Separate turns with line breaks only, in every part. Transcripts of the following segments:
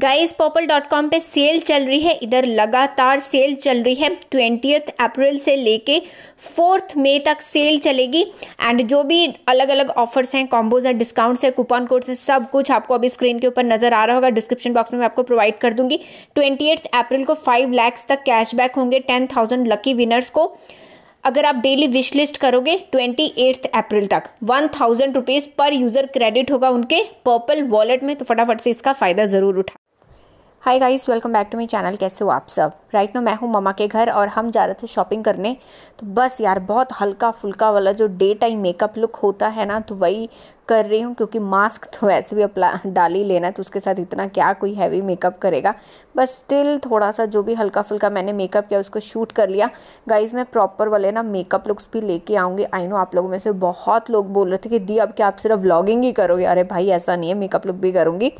guys Purplle dot com पर sale चल रही है इधर लगातार सेल चल रही है ट्वेंटी अप्रैल से लेके फोर्थ मई तक सेल चलेगी एंड जो भी अलग अलग ऑफर्स हैं कॉम्बोज हैं डिस्काउंट्स हैं कूपन कोड्स हैं सब कुछ आपको अभी स्क्रीन के ऊपर नजर आ रहा होगा डिस्क्रिप्शन बॉक्स में मैं आपको प्रोवाइड कर दूंगी ट्वेंटी अप्रैल को फाइव लैक्स तक कैशबैक होंगे टेन थाउजेंड लकी विनर्स को अगर आप डेली विश लिस्ट करोगे ट्वेंटी एट्थ अप्रैल तक one thousand rupees per user credit होगा उनके पर्पल वॉलेट में तो फटाफट से इसका फ़ायदा ज़रूर उठा hi guys welcome back to मेरी चैनल कैसे हो आप सब राइट नो मैं हूँ ममा के घर और हम जा रहे थे शॉपिंग करने तो बस यार बहुत हल्का फुल्का वाला जो डे टाइम मेकअप लुक होता है ना तो वही कर रही हूँ क्योंकि मास्क तो वैसे भी अपला डाल ही लेना है तो उसके साथ इतना क्या कोई हैवी मेकअप करेगा बस स्टिल थोड़ा सा जो भी हल्का फुल्का मैंने मेकअप किया उसको शूट कर लिया गाइज मैं प्रॉपर वाले ना मेकअप लुक्स भी लेके आऊँगी आई नो आप लोगों में से बहुत लोग बोल रहे थे कि दी अब क्या आप सिर्फ व्लॉगिंग ही करोगे अरे भाई ऐसा नहीं है मेकअप लुक भी करूँगी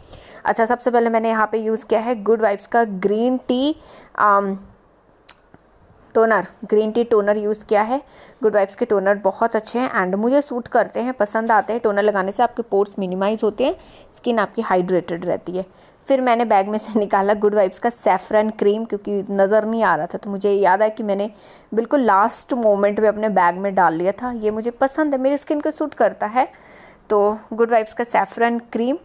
अच्छा सबसे पहले मैंने यहाँ पर यूज़ किया है गुड वाइब्स का green tea toner green tea toner use किया है गुड वाइब्स के टोनर बहुत अच्छे हैं एंड मुझे सूट करते हैं पसंद आते हैं टोनर लगाने से आपके पोर्ट्स मिनिमाइज होते हैं स्किन आपकी हाइड्रेटेड रहती है फिर मैंने बैग में से निकाला गुड वाइब्स का सेफ्रन क्रीम क्योंकि नज़र नहीं आ रहा था तो मुझे याद है कि मैंने बिल्कुल लास्ट मोमेंट में अपने बैग में डाल लिया था ये मुझे पसंद है मेरी स्किन को सूट करता है तो गुड वाइब्स का सेफ्रन क्रीम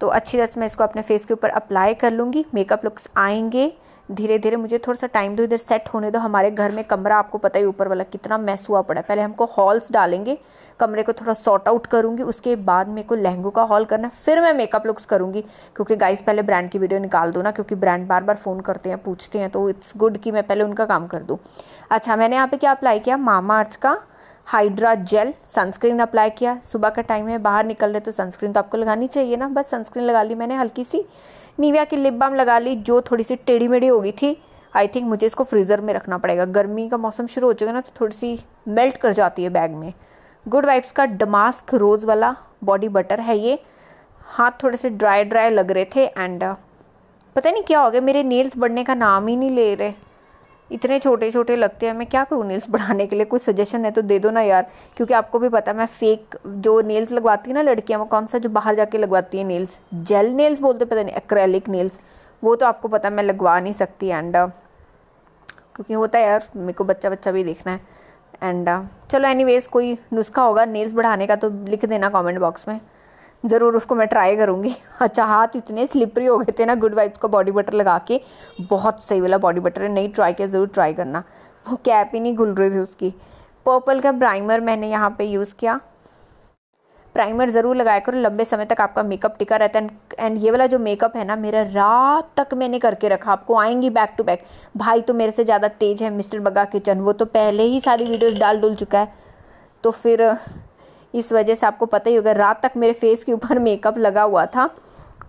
तो अच्छी तरह से मैं इसको अपने फेस के ऊपर अप्लाई कर लूँगी मेकअप लुक्स आएंगे धीरे धीरे मुझे थोड़ा सा टाइम दो इधर सेट होने दो हमारे घर में कमरा आपको पता ही ऊपर वाला कितना मैस हुआ पड़ा है पहले हमको हॉल्स डालेंगे कमरे को थोड़ा सॉर्ट आउट करूँगी उसके बाद मेरे को लहंगों का हॉल करना फिर मैं मेकअप लुक्स करूँगी क्योंकि गाइस पहले ब्रांड की वीडियो निकाल दो ना क्योंकि ब्रांड बार बार फ़ोन करते हैं पूछते हैं तो इट्स गुड कि मैं पहले उनका काम कर दूँ अच्छा मैंने यहाँ पर क्या अप्लाई किया मामा अर्थ का हाइड्रा जेल सनस्क्रीन अप्लाई किया सुबह का टाइम है बाहर निकल रहे तो सनस्क्रीन तो आपको लगानी चाहिए ना बस सनस्क्रीन लगा ली मैंने हल्की सी निविया की लिप बाम लगा ली जो थोड़ी सी टेढ़ी मेढ़ी हो गई थी आई थिंक मुझे इसको फ्रीज़र में रखना पड़ेगा गर्मी का मौसम शुरू हो चुका ना तो थोड़ी सी मेल्ट कर जाती है बैग में गुड वाइब्स का डमास्क रोज़ वाला बॉडी बटर है ये हाथ थोड़े से ड्राई ड्राई लग रहे थे एंड पता नहीं क्या हो गया मेरे नेल्स बढ़ने का नाम ही नहीं ले रहे इतने छोटे छोटे लगते हैं मैं क्या करूँ नेल्स बढ़ाने के लिए कोई सजेशन है तो दे दो ना यार क्योंकि आपको भी पता है मैं फेक जो नेल्स लगवाती हूँ ना लड़कियाँ वो कौन सा जो बाहर जाके लगवाती है नेल्स जेल नेल्स बोलते पता नहीं एक्रेलिक नेल्स वो तो आपको पता है मैं लगवा नहीं सकती एंड क्योंकि होता है यार मेरे को बच्चा बच्चा भी देखना है एंड चलो एनी कोई नुस्खा होगा नेल्स बढ़ाने का तो लिख देना कॉमेंट बॉक्स में ज़रूर उसको मैं ट्राई करूँगी अच्छा हाथ इतने स्लिपरी हो गए थे ना गुड वाइब्स का बॉडी बटर लगा के बहुत सही वाला बॉडी बटर है नहीं ट्राई किया ज़रूर ट्राई करना वो कैप ही नहीं घुल रही थी उसकी पर्पल का प्राइमर मैंने यहाँ पे यूज़ किया प्राइमर ज़रूर लगाया करो लंबे समय तक आपका मेकअप टिका रहता है एंड ये वाला जो मेकअप है ना मेरा रात तक मैंने करके रखा आपको आएंगी बैक टू बैक भाई तो मेरे से ज़्यादा तेज है मिस्टर बग्गा किचन वो तो पहले ही सारी वीडियोस डाल डुल चुका है तो फिर इस वजह से आपको पता ही होगा रात तक मेरे फेस के ऊपर मेकअप लगा हुआ था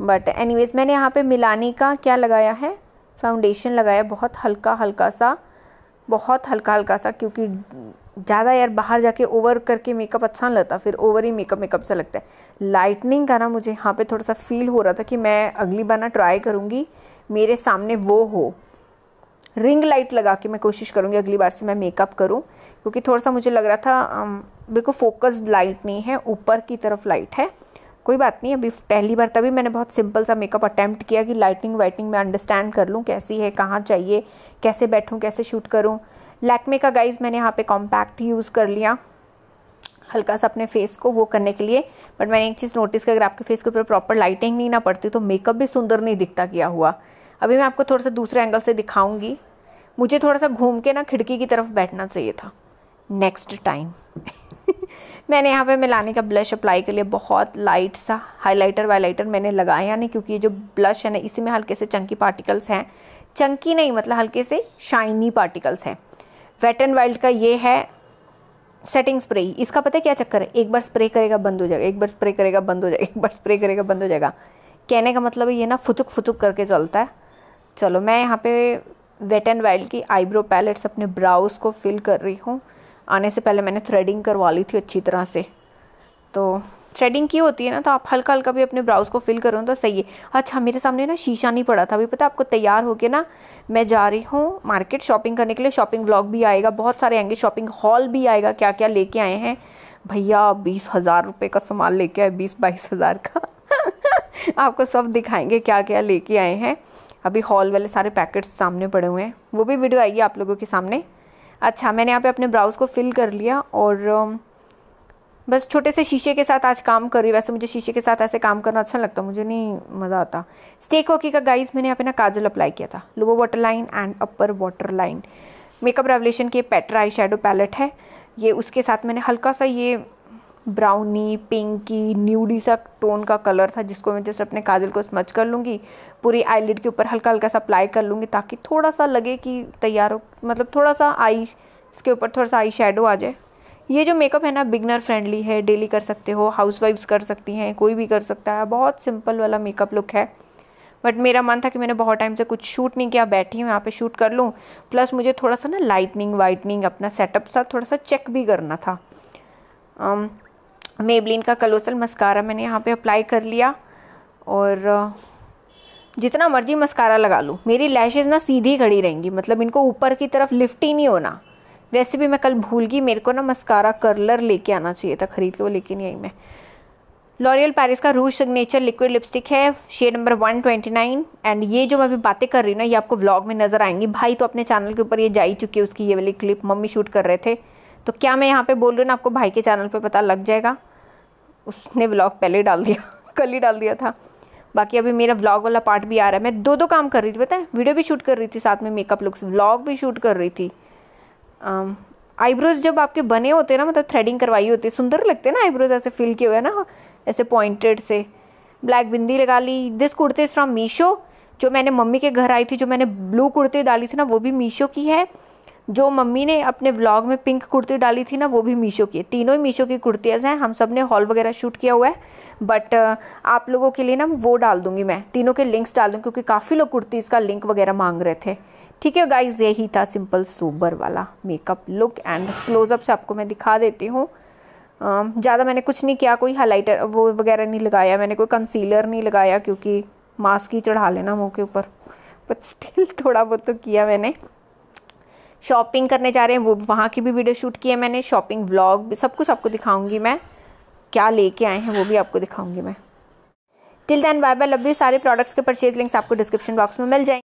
बट एनीवेज मैंने यहाँ पे मिलाने का क्या लगाया है फाउंडेशन लगाया बहुत हल्का हल्का सा बहुत हल्का हल्का सा क्योंकि ज़्यादा यार बाहर जाके ओवर करके मेकअप अच्छा नहीं लगता फिर ओवर ही मेकअप मेकअप सा लगता है लाइटनिंग का ना मुझे यहाँ पे थोड़ा सा फील हो रहा था कि मैं अगली बार ना ट्राई करूँगी मेरे सामने वो हो रिंग लाइट लगा के मैं कोशिश करूँगी अगली बार से मैं मेकअप करूँ क्योंकि थोड़ा सा मुझे लग रहा था um, बिल्कुल फोकस्ड लाइट नहीं है ऊपर की तरफ लाइट है कोई बात नहीं अभी पहली बार तभी मैंने बहुत सिंपल सा मेकअप अटैम्प्ट किया कि लाइटिंग वाइटिंग मैं अंडरस्टैंड कर लूँ कैसी है कहाँ चाहिए कैसे बैठूँ कैसे शूट करूँ लैकमे का गाइज मैंने यहाँ पे कॉम्पैक्ट यूज़ कर लिया हल्का सा अपने फेस को वो करने के लिए बट मैंने एक चीज़ नोटिस की अगर आपके फेस के ऊपर प्रॉपर लाइटिंग नहीं ना पड़ती तो मेकअप भी सुंदर नहीं दिखता किया हुआ अभी मैं आपको थोड़ा सा दूसरे एंगल से दिखाऊंगी मुझे थोड़ा सा घूम के ना खिड़की की तरफ बैठना चाहिए था नेक्स्ट टाइम मैंने यहाँ पे मिलाने का ब्लश अप्लाई के लिए बहुत लाइट सा हाइलाइटर वाइलाइटर मैंने लगाया नहीं क्योंकि ये जो ब्लश है ना इसी में हल्के से चंकी पार्टिकल्स हैं चंकी नहीं मतलब हल्के से शाइनी पार्टिकल्स हैं वेट एंड वाइल्ड का ये है सेटिंग स्प्रे इसका पता है क्या चक्कर है एक बार स्प्रे करेगा बंद हो जाएगा एक बार स्प्रे करेगा बंद हो जाएगा एक बार स्प्रे करेगा बंद हो जाएगा कहने का मतलब ये ना फुचुक फुचुक करके चलता है चलो मैं यहाँ पे वेट एंड वाइल्ड की आईब्रो पैलेट्स अपने ब्राउज को फिल कर रही हूँ आने से पहले मैंने थ्रेडिंग करवा ली थी अच्छी तरह से तो थ्रेडिंग की होती है ना तो आप हल्का हल्का भी अपने ब्राउज को फिल करो तो सही है अच्छा मेरे सामने ना शीशा नहीं पड़ा था अभी पता आपको तैयार होके ना मैं जा रही हूँ मार्केट शॉपिंग करने के लिए शॉपिंग ब्लॉग भी आएगा बहुत सारे आएंगे शॉपिंग हॉल भी आएगा क्या क्या लेके आए हैं भैया बीस हज़ार रुपये का सामान लेके आए बीस बाईस हज़ार का आपको सब दिखाएंगे क्या क्या लेके आए हैं अभी हॉल वाले सारे पैकेट्स सामने पड़े हुए हैं वो भी वीडियो आएगी आप लोगों के सामने अच्छा मैंने यहाँ पे अपने ब्राउज़ को फिल कर लिया और um, बस छोटे से शीशे के साथ आज काम कर रही हूँ वैसे मुझे शीशे के साथ ऐसे काम करना अच्छा लगता मुझे नहीं मज़ा आता स्टेक होकी का गाइस मैंने यहाँ पे ना काजल अप्लाई किया था lower water line and upper water line makeup revolution की पेट्रा आई शेडो पैलेट है ये उसके साथ मैंने हल्का सा ये ब्राउनी पिंकी न्यूडी सा टोन का कलर था जिसको मैं जैसे अपने काजल को स्मच कर लूँगी पूरी आईलिड के ऊपर हल्का हल्का सा अप्लाई कर लूँगी ताकि थोड़ा सा लगे कि तैयार हो मतलब थोड़ा सा आई इसके ऊपर थोड़ा सा आई शेडो आ जाए ये जो मेकअप है ना बिगनर फ्रेंडली है डेली कर सकते हो हाउस वाइफ्स कर सकती हैं कोई भी कर सकता है बहुत सिंपल वाला मेकअप लुक है बट मेरा मन था कि मैंने बहुत टाइम से कुछ शूट नहीं किया बैठी हूँ यहाँ पे शूट कर लूँ प्लस मुझे थोड़ा सा ना लाइटनिंग वाइटनिंग अपना सेटअप सा थोड़ा सा चेक भी करना था um, मेबलिन का कलोसल मस्कारा मैंने यहाँ पे अप्लाई कर लिया और जितना मर्जी मस्कारा लगा लूँ मेरी लैशेज़ ना सीधी खड़ी रहेंगी मतलब इनको ऊपर की तरफ लिफ्ट ही नहीं होना वैसे भी मैं कल भूल गई मेरे को ना मस्कारा कर्लर लेके आना चाहिए था खरीद के वो लेके नहीं आई मैं लॉरियल पैरिस का रूज सिग्नेचर लिक्विड लिपस्टिक है shade number one twenty nine and ये जो मैं अभी बातें कर रही हूँ ना ये आपको व्लॉग में नज़र आएंगी भाई तो अपने चैनल के ऊपर ये जा ही चुकी है उसकी ये वाली क्लिप मम्मी शूट कर रहे थे तो क्या मैं यहाँ पे बोल रही हूँ ना आपको भाई के चैनल पे पता लग जाएगा उसने व्लॉग पहले डाल दिया कल ही डाल दिया था बाकी अभी मेरा व्लॉग वाला पार्ट भी आ रहा है मैं दो दो काम कर रही थी पता है वीडियो भी शूट कर रही थी साथ में मेकअप लुक्स व्लॉग भी शूट कर रही थी आईब्रोज जब आपके बने होते हैं ना मतलब थ्रेडिंग करवाई होती है सुंदर लगते हैं ना आईब्रोज ऐसे फिल किए हुए ना ऐसे पॉइंटेड से ब्लैक बिंदी लगा ली दिस कुर्ते फ्रॉम मीशो जो मैंने मम्मी के घर आई थी जो मैंने ब्लू कुर्ती डाली थी ना वो भी मीशो की है जो मम्मी ने अपने व्लॉग में पिंक कुर्ती डाली थी ना वो भी मीशो की तीनों ही मीशो की कुर्तियाँ हैं हम सब ने हॉल वगैरह शूट किया हुआ है बट आप लोगों के लिए ना वो डाल दूंगी मैं तीनों के लिंक्स डाल दूँगी क्योंकि काफ़ी लोग कुर्तीज़ का लिंक वगैरह मांग रहे थे ठीक है गाइज यही था सिंपल सोबर वाला मेकअप लुक एंड क्लोजअप से आपको मैं दिखा देती हूँ ज़्यादा मैंने कुछ नहीं किया कोई हाईलाइटर वो वगैरह नहीं लगाया मैंने कोई कंसीलर नहीं लगाया क्योंकि मास्क ही चढ़ा लेना मुँह के ऊपर बट स्टिल थोड़ा बहुत तो किया मैंने शॉपिंग करने जा रहे हैं वो वहाँ की भी वीडियो शूट की है मैंने शॉपिंग व्लॉग सब कुछ आपको दिखाऊंगी मैं क्या लेके आए हैं वो भी आपको दिखाऊंगी मैं till then bye bye love you सारे प्रोडक्ट्स के परचेज लिंक्स आपको डिस्क्रिप्शन बॉक्स में मिल जाएंगे